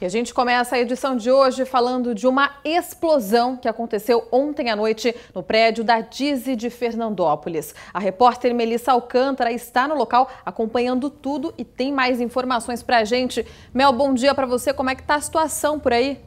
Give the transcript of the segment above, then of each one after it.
E a gente começa a edição de hoje falando de uma explosão que aconteceu ontem à noite no prédio da Dize de Fernandópolis. A repórter Melissa Alcântara está no local acompanhando tudo e tem mais informações para a gente. Mel, bom dia para você. Como é que está a situação por aí?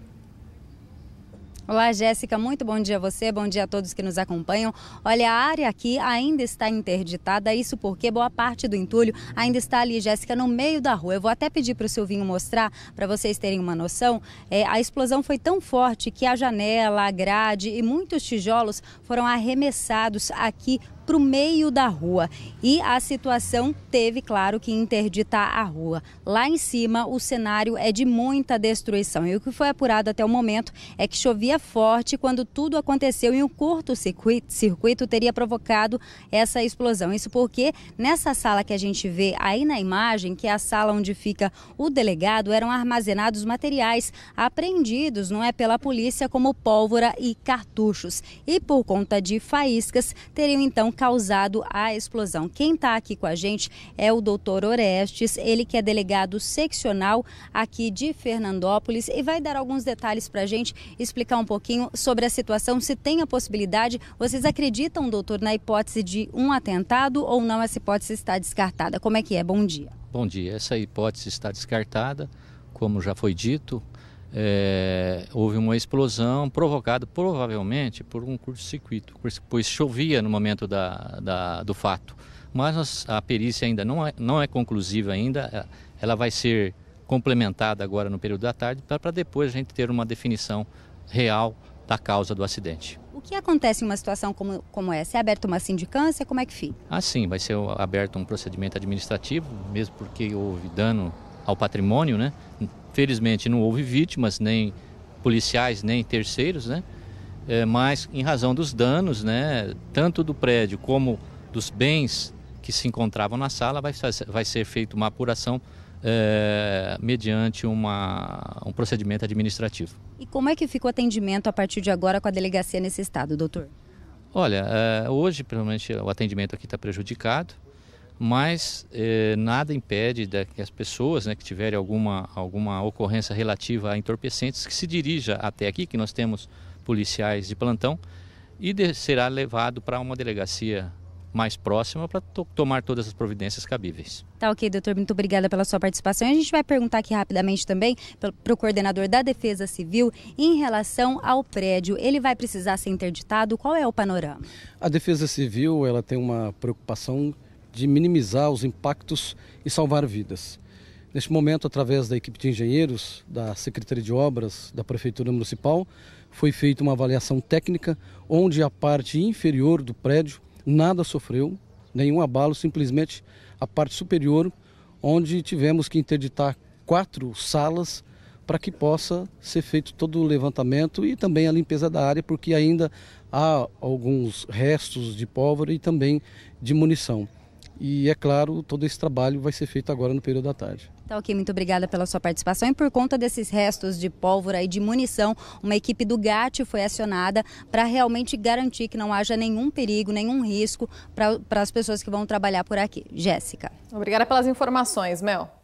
Olá, Jéssica, muito bom dia a você, bom dia a todos que nos acompanham. Olha, a área aqui ainda está interditada, isso porque boa parte do entulho ainda está ali, Jéssica, no meio da rua. Eu vou até pedir para o Silvinho mostrar, para vocês terem uma noção. É, a explosão foi tão forte que a janela, a grade e muitos tijolos foram arremessados aqui para o meio da rua. E a situação teve, claro, que interditar a rua. Lá em cima, o cenário é de muita destruição. E o que foi apurado até o momento é que chovia forte quando tudo aconteceu e um curto circuito, circuito teria provocado essa explosão. Isso porque nessa sala que a gente vê aí na imagem, que é a sala onde fica o delegado, eram armazenados materiais apreendidos, não é, pela polícia, como pólvora e cartuchos. E por conta de faíscas, teriam então causado a explosão. Quem está aqui com a gente é o doutor Orestes, ele que é delegado seccional aqui de Fernandópolis e vai dar alguns detalhes para a gente, explicar um pouquinho sobre a situação, se tem a possibilidade. Vocês acreditam, doutor, na hipótese de um atentado ou não essa hipótese está descartada? Como é que é? Bom dia. Bom dia. Essa hipótese está descartada, como já foi dito, é, houve uma explosão provocada provavelmente por um curto-circuito, pois chovia no momento da, da, do fato. Mas a perícia ainda não é, não é conclusiva ainda, é, ela vai ser complementada agora no período da tarde para depois a gente ter uma definição real da causa do acidente. O que acontece em uma situação como, como essa? É aberta uma sindicância? Como é que fica? Ah, sim, vai ser aberto um procedimento administrativo, mesmo porque houve dano ao patrimônio, né? Felizmente não houve vítimas, nem policiais, nem terceiros, né? É, mas em razão dos danos, né, tanto do prédio como dos bens que se encontravam na sala, vai, vai ser feita uma apuração é, mediante uma, um procedimento administrativo. E como é que fica o atendimento a partir de agora com a delegacia nesse estado, doutor? Olha, é, hoje, provavelmente, o atendimento aqui está prejudicado mas eh, nada impede de que as pessoas né, que tiverem alguma, alguma ocorrência relativa a entorpecentes que se dirija até aqui, que nós temos policiais de plantão, e de, será levado para uma delegacia mais próxima para to tomar todas as providências cabíveis. Tá ok, doutor. Muito obrigada pela sua participação. a gente vai perguntar aqui rapidamente também para o coordenador da Defesa Civil em relação ao prédio. Ele vai precisar ser interditado? Qual é o panorama? A Defesa Civil ela tem uma preocupação de minimizar os impactos e salvar vidas. Neste momento, através da equipe de engenheiros, da Secretaria de Obras, da Prefeitura Municipal, foi feita uma avaliação técnica onde a parte inferior do prédio nada sofreu, nenhum abalo, simplesmente a parte superior, onde tivemos que interditar quatro salas para que possa ser feito todo o levantamento e também a limpeza da área, porque ainda há alguns restos de pólvora e também de munição. E é claro, todo esse trabalho vai ser feito agora no período da tarde. Tá ok, muito obrigada pela sua participação. E por conta desses restos de pólvora e de munição, uma equipe do GAT foi acionada para realmente garantir que não haja nenhum perigo, nenhum risco para as pessoas que vão trabalhar por aqui. Jéssica. Obrigada pelas informações, Mel.